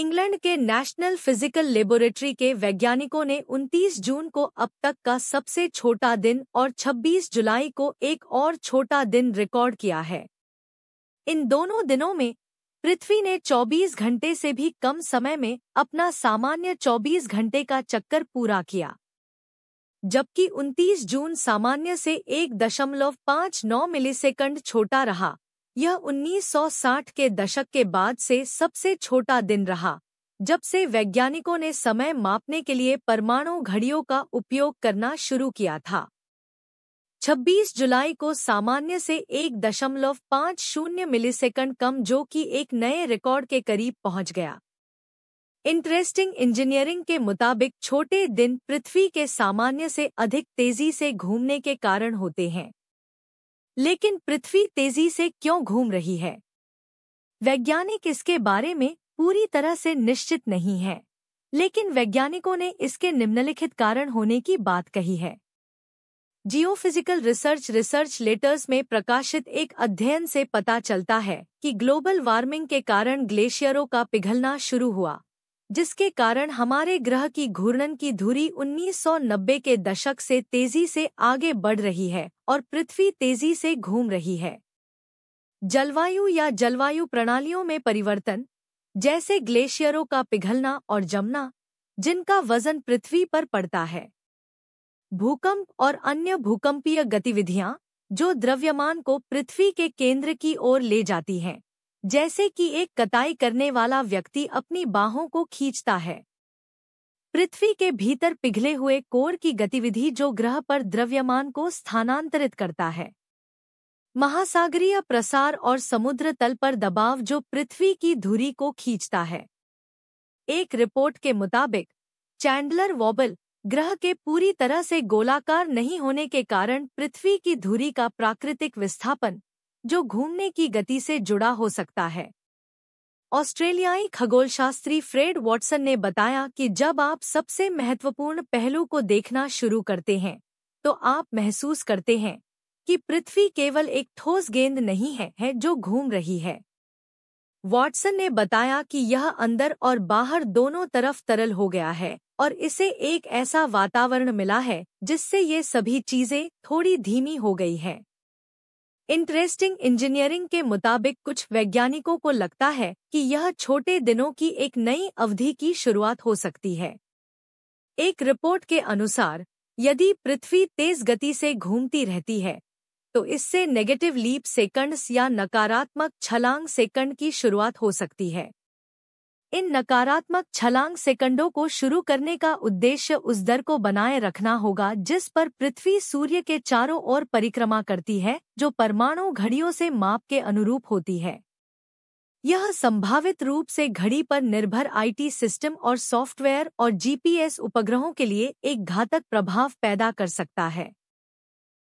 England के national physical laboratory के वैज्ञानिकों ने 29 जून को अब तक का सबसे छोटा दिन और 26 जुलाई को एक और छोटा दिन रिकॉर्ड किया है इन दोनों दिनों में पृथ्वी ने 24 घंटे से भी कम समय में अपना सामान्य 24 घंटे का चक्कर पूरा किया जबकि 29 जून सामान्य से 1.59 मिलीसेकंड छोटा रहा यह 1960 के दशक के बाद से सबसे छोटा दिन रहा जब से वैज्ञानिकों ने समय मापने के लिए परमाणु घड़ियों का उपयोग करना शुरू किया था 26 जुलाई को सामान्य से एक दशमलव पाँच शून्य मिलीसेकंड कम जो कि एक नए रिकॉर्ड के करीब पहुंच गया इंटरेस्टिंग इंजीनियरिंग के मुताबिक छोटे दिन पृथ्वी के सामान्य से अधिक तेजी से घूमने के कारण होते हैं लेकिन पृथ्वी तेजी से क्यों घूम रही है वैज्ञानिक इसके बारे में पूरी तरह से निश्चित नहीं है लेकिन वैज्ञानिकों ने इसके निम्नलिखित कारण होने की बात कही है जियोफिजिकल रिसर्च रिसर्च लेटर्स में प्रकाशित एक अध्ययन से पता चलता है कि ग्लोबल वार्मिंग के कारण ग्लेशियरों का पिघलना शुरू हुआ जिसके कारण हमारे ग्रह की घूर्णन की धुरी 1990 के दशक से तेजी से आगे बढ़ रही है और पृथ्वी तेजी से घूम रही है जलवायु या जलवायु प्रणालियों में परिवर्तन जैसे ग्लेशियरों का पिघलना और जमना जिनका वजन पृथ्वी पर पड़ता है भूकंप और अन्य भूकंपीय गतिविधियां जो द्रव्यमान को पृथ्वी के केंद्र की ओर ले जाती हैं जैसे कि एक कताई करने वाला व्यक्ति अपनी बाहों को खींचता है पृथ्वी के भीतर पिघले हुए कोर की गतिविधि जो ग्रह पर द्रव्यमान को स्थानांतरित करता है महासागरीय प्रसार और समुद्र तल पर दबाव जो पृथ्वी की धुरी को खींचता है एक रिपोर्ट के मुताबिक चैंडलर वॉबल ग्रह के पूरी तरह से गोलाकार नहीं होने के कारण पृथ्वी की धुरी का प्राकृतिक विस्थापन जो घूमने की गति से जुड़ा हो सकता है ऑस्ट्रेलियाई खगोलशास्त्री फ्रेड वॉटसन ने बताया कि जब आप सबसे महत्वपूर्ण पहलू को देखना शुरू करते हैं तो आप महसूस करते हैं कि पृथ्वी केवल एक ठोस गेंद नहीं है, है जो घूम रही है वॉटसन ने बताया कि यह अंदर और बाहर दोनों तरफ तरल हो गया है और इसे एक ऐसा वातावरण मिला है जिससे ये सभी चीजें थोड़ी धीमी हो गई हैं। इंटरेस्टिंग इंजीनियरिंग के मुताबिक कुछ वैज्ञानिकों को लगता है कि यह छोटे दिनों की एक नई अवधि की शुरुआत हो सकती है एक रिपोर्ट के अनुसार यदि पृथ्वी तेज गति से घूमती रहती है तो इससे नेगेटिव लीप सेकंड्स या नकारात्मक छलांग सेकंड की शुरुआत हो सकती है इन नकारात्मक छलांग सेकंडों को शुरू करने का उद्देश्य उस दर को बनाए रखना होगा जिस पर पृथ्वी सूर्य के चारों ओर परिक्रमा करती है जो परमाणु घड़ियों से माप के अनुरूप होती है यह संभावित रूप से घड़ी पर निर्भर आईटी सिस्टम और सॉफ्टवेयर और जीपीएस उपग्रहों के लिए एक घातक प्रभाव पैदा कर सकता है